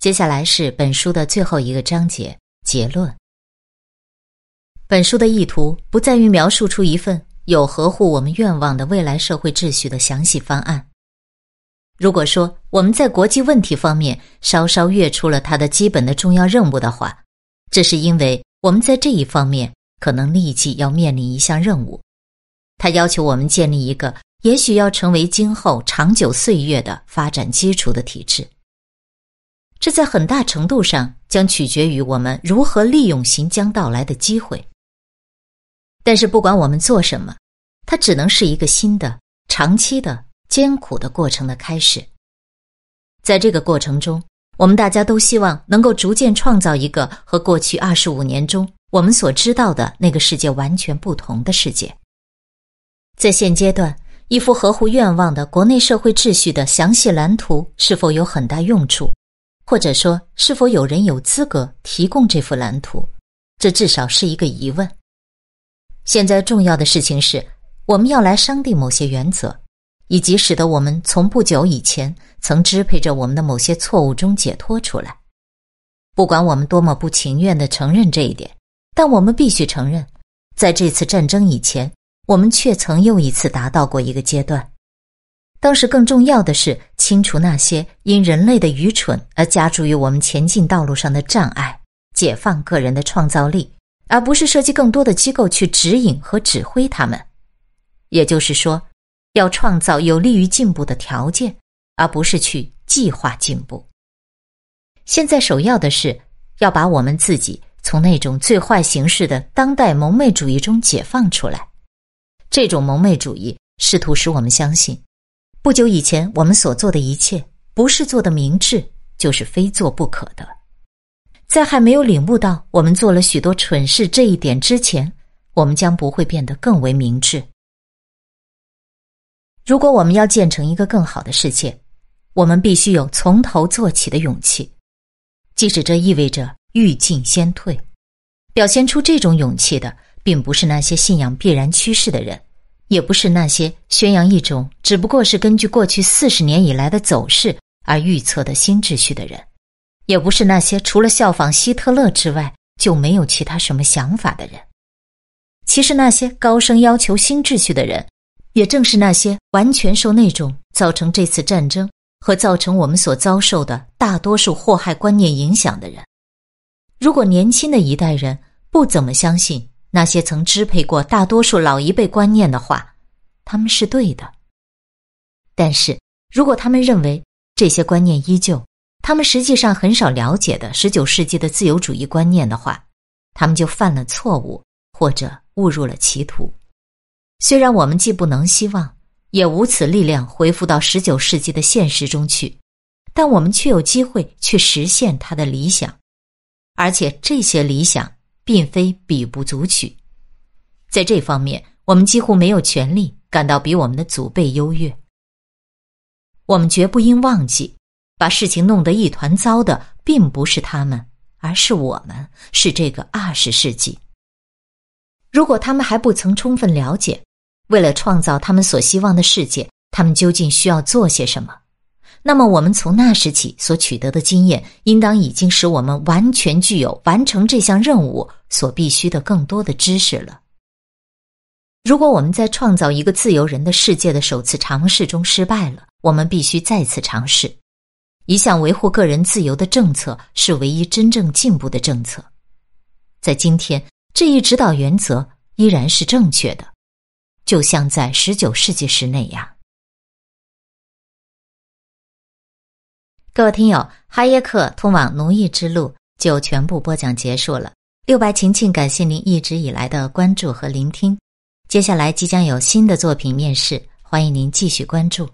接下来是本书的最后一个章节结论。本书的意图不在于描述出一份有合乎我们愿望的未来社会秩序的详细方案。如果说我们在国际问题方面稍稍越出了它的基本的重要任务的话，这是因为我们在这一方面可能立即要面临一项任务，它要求我们建立一个也许要成为今后长久岁月的发展基础的体制。这在很大程度上将取决于我们如何利用行将到来的机会。但是，不管我们做什么，它只能是一个新的、长期的、艰苦的过程的开始。在这个过程中，我们大家都希望能够逐渐创造一个和过去二十五年中我们所知道的那个世界完全不同的世界。在现阶段，一幅合乎愿望的国内社会秩序的详细蓝图是否有很大用处？或者说，是否有人有资格提供这幅蓝图？这至少是一个疑问。现在重要的事情是，我们要来商定某些原则，以及使得我们从不久以前曾支配着我们的某些错误中解脱出来。不管我们多么不情愿地承认这一点，但我们必须承认，在这次战争以前，我们却曾又一次达到过一个阶段。当时更重要的是清除那些因人类的愚蠢而加诸于我们前进道路上的障碍，解放个人的创造力，而不是设计更多的机构去指引和指挥他们。也就是说，要创造有利于进步的条件，而不是去计划进步。现在首要的是要把我们自己从那种最坏形式的当代蒙昧主义中解放出来。这种蒙昧主义试图使我们相信。不久以前，我们所做的一切，不是做的明智，就是非做不可的。在还没有领悟到我们做了许多蠢事这一点之前，我们将不会变得更为明智。如果我们要建成一个更好的世界，我们必须有从头做起的勇气，即使这意味着欲进先退。表现出这种勇气的，并不是那些信仰必然趋势的人。也不是那些宣扬一种只不过是根据过去四十年以来的走势而预测的新秩序的人，也不是那些除了效仿希特勒之外就没有其他什么想法的人。其实，那些高声要求新秩序的人，也正是那些完全受那种造成这次战争和造成我们所遭受的大多数祸害观念影响的人。如果年轻的一代人不怎么相信。那些曾支配过大多数老一辈观念的话，他们是对的。但是如果他们认为这些观念依旧，他们实际上很少了解的十九世纪的自由主义观念的话，他们就犯了错误，或者误入了歧途。虽然我们既不能希望，也无此力量回复到十九世纪的现实中去，但我们却有机会去实现他的理想，而且这些理想。并非比不足取，在这方面，我们几乎没有权利感到比我们的祖辈优越。我们绝不应忘记，把事情弄得一团糟的并不是他们，而是我们，是这个二十世纪。如果他们还不曾充分了解，为了创造他们所希望的世界，他们究竟需要做些什么，那么我们从那时起所取得的经验，应当已经使我们完全具有完成这项任务。所必须的更多的知识了。如果我们在创造一个自由人的世界的首次尝试中失败了，我们必须再次尝试。一项维护个人自由的政策是唯一真正进步的政策。在今天，这一指导原则依然是正确的，就像在十九世纪时那样。各位听友，哈耶克《通往奴役之路》就全部播讲结束了。六白晴晴，感谢您一直以来的关注和聆听。接下来即将有新的作品面世，欢迎您继续关注。